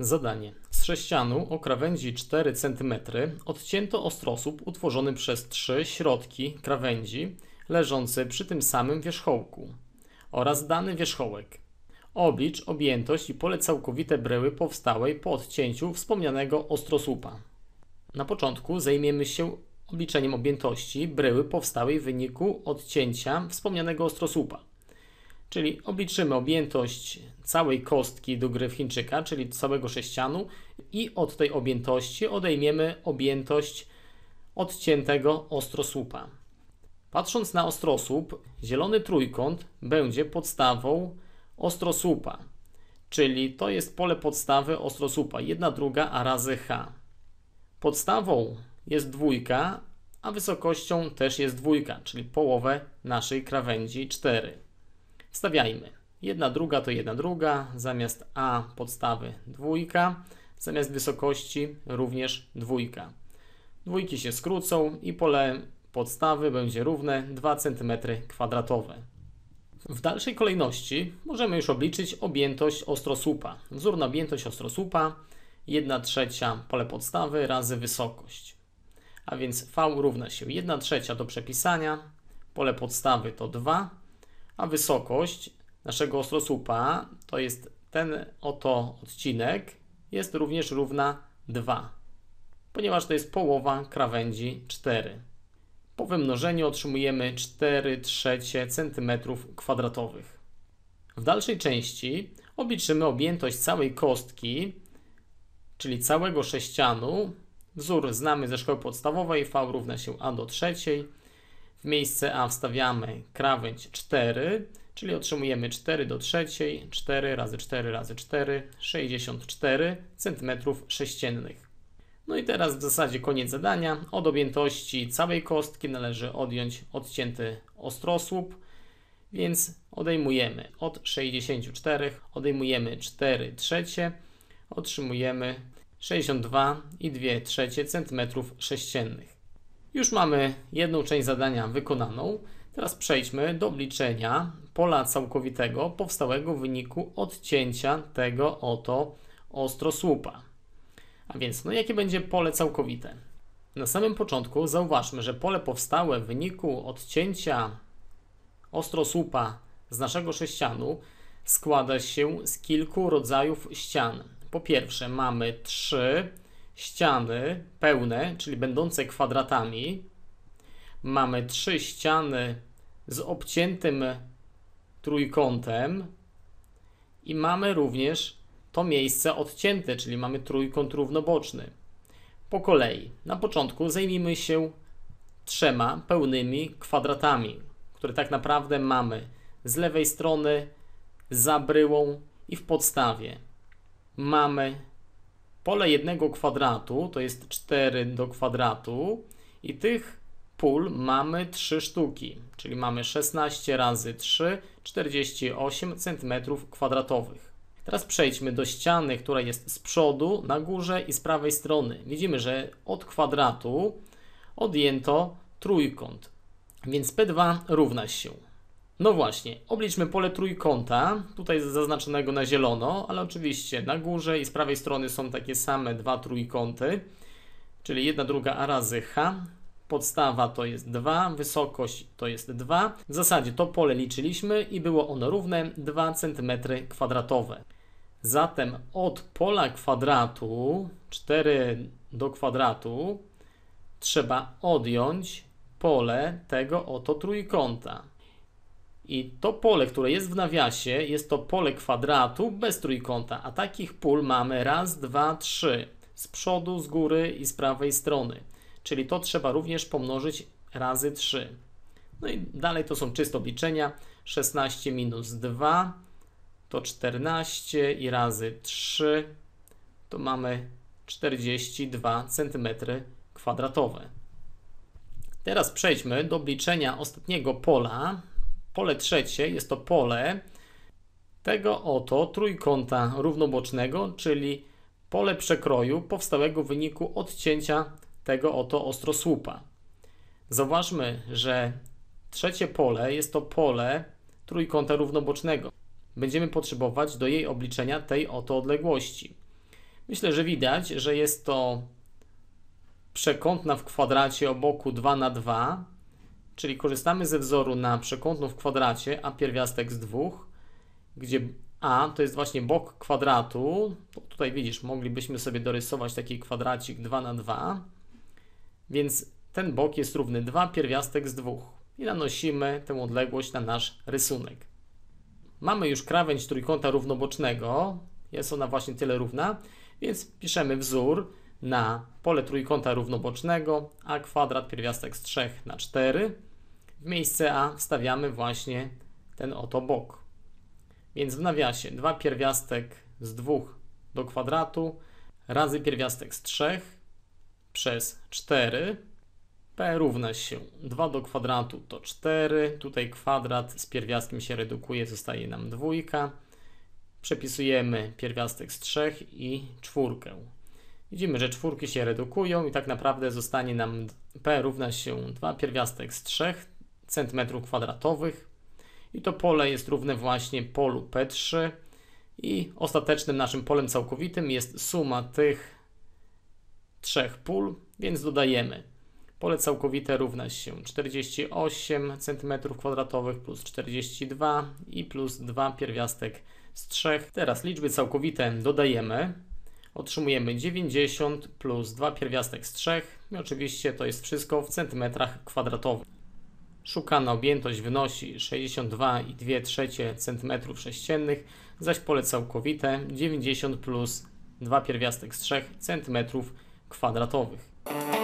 Zadanie. Z sześcianu o krawędzi 4 cm odcięto ostrosłup utworzony przez trzy środki krawędzi leżące przy tym samym wierzchołku oraz dany wierzchołek. Oblicz objętość i pole całkowite bryły powstałej po odcięciu wspomnianego ostrosłupa. Na początku zajmiemy się obliczeniem objętości bryły powstałej w wyniku odcięcia wspomnianego ostrosłupa. Czyli obliczymy objętość całej kostki do gry w Chińczyka, czyli całego sześcianu i od tej objętości odejmiemy objętość odciętego ostrosłupa. Patrząc na ostrosłup, zielony trójkąt będzie podstawą ostrosłupa, czyli to jest pole podstawy ostrosłupa, jedna druga a razy h. Podstawą jest dwójka, a wysokością też jest dwójka, czyli połowę naszej krawędzi 4. Stawiajmy. Jedna druga to jedna druga, zamiast a podstawy dwójka, zamiast wysokości również dwójka. Dwójki się skrócą i pole podstawy będzie równe 2 cm kwadratowe. W dalszej kolejności możemy już obliczyć objętość ostrosłupa. Wzór na objętość ostrosłupa 1 trzecia pole podstawy razy wysokość. A więc V równa się 1 trzecia do przepisania, pole podstawy to 2, a wysokość naszego ostrosłupa, to jest ten oto odcinek, jest również równa 2, ponieważ to jest połowa krawędzi 4. Po wymnożeniu otrzymujemy 4 trzecie centymetrów kwadratowych. W dalszej części obliczymy objętość całej kostki, czyli całego sześcianu. Wzór znamy ze szkoły podstawowej, v równa się a do trzeciej. W miejsce A wstawiamy krawędź 4, czyli otrzymujemy 4 do trzeciej, 4 razy 4 razy 4, 64 cm sześciennych. No i teraz w zasadzie koniec zadania. Od objętości całej kostki należy odjąć odcięty ostrosłup, więc odejmujemy od 64, odejmujemy 4 trzecie, otrzymujemy 62 i trzecie cm sześciennych. Już mamy jedną część zadania wykonaną. Teraz przejdźmy do obliczenia pola całkowitego powstałego w wyniku odcięcia tego oto ostrosłupa. A więc, no jakie będzie pole całkowite? Na samym początku zauważmy, że pole powstałe w wyniku odcięcia ostrosłupa z naszego sześcianu składa się z kilku rodzajów ścian. Po pierwsze mamy trzy ściany pełne, czyli będące kwadratami. Mamy trzy ściany z obciętym trójkątem i mamy również to miejsce odcięte, czyli mamy trójkąt równoboczny. Po kolei, na początku zajmijmy się trzema pełnymi kwadratami, które tak naprawdę mamy z lewej strony, za bryłą i w podstawie. Mamy pole jednego kwadratu, to jest 4 do kwadratu i tych pól mamy 3 sztuki, czyli mamy 16 razy 3, 48 cm kwadratowych. Teraz przejdźmy do ściany, która jest z przodu, na górze i z prawej strony. Widzimy, że od kwadratu odjęto trójkąt, więc P2 równa się no właśnie, obliczmy pole trójkąta, tutaj zaznaczonego na zielono, ale oczywiście na górze i z prawej strony są takie same dwa trójkąty, czyli jedna druga a razy h, podstawa to jest 2, wysokość to jest 2. W zasadzie to pole liczyliśmy i było ono równe 2 cm kwadratowe. Zatem od pola kwadratu 4 do kwadratu trzeba odjąć pole tego oto trójkąta. I to pole, które jest w nawiasie, jest to pole kwadratu bez trójkąta, a takich pól mamy raz, dwa, trzy z przodu, z góry i z prawej strony. Czyli to trzeba również pomnożyć razy 3. No i dalej to są czyste obliczenia. 16 minus 2 to 14 i razy 3 to mamy 42 cm kwadratowe. Teraz przejdźmy do obliczenia ostatniego pola Pole trzecie jest to pole tego oto trójkąta równobocznego, czyli pole przekroju powstałego w wyniku odcięcia tego oto ostrosłupa. Zauważmy, że trzecie pole jest to pole trójkąta równobocznego. Będziemy potrzebować do jej obliczenia tej oto odległości. Myślę, że widać, że jest to przekątna w kwadracie o boku 2 na 2 Czyli korzystamy ze wzoru na przekątną w kwadracie, a pierwiastek z dwóch, gdzie a to jest właśnie bok kwadratu. No, tutaj widzisz, moglibyśmy sobie dorysować taki kwadracik 2 na 2. Więc ten bok jest równy 2 pierwiastek z 2 i nanosimy tę odległość na nasz rysunek. Mamy już krawędź trójkąta równobocznego. Jest ona właśnie tyle równa, więc piszemy wzór na pole trójkąta równobocznego a kwadrat pierwiastek z 3 na 4 w miejsce A wstawiamy właśnie ten oto bok. Więc w nawiasie 2 pierwiastek z 2 do kwadratu razy pierwiastek z 3 przez 4 p równa się 2 do kwadratu to 4. Tutaj kwadrat z pierwiastkiem się redukuje, zostaje nam dwójka. Przepisujemy pierwiastek z 3 i czwórkę. Widzimy, że czwórki się redukują i tak naprawdę zostanie nam p równa się 2 pierwiastek z 3 cm 2 i to pole jest równe właśnie polu P3 i ostatecznym naszym polem całkowitym jest suma tych trzech pól, więc dodajemy pole całkowite równa się 48 cm 2 plus 42 i plus 2 pierwiastek z 3. Teraz liczby całkowite dodajemy. Otrzymujemy 90 plus 2 pierwiastek z 3 i oczywiście to jest wszystko w centymetrach kwadratowych. Szukana no, objętość wynosi 62,2 cm3, zaś pole całkowite 90 plus 2 pierwiastek z 3 cm 2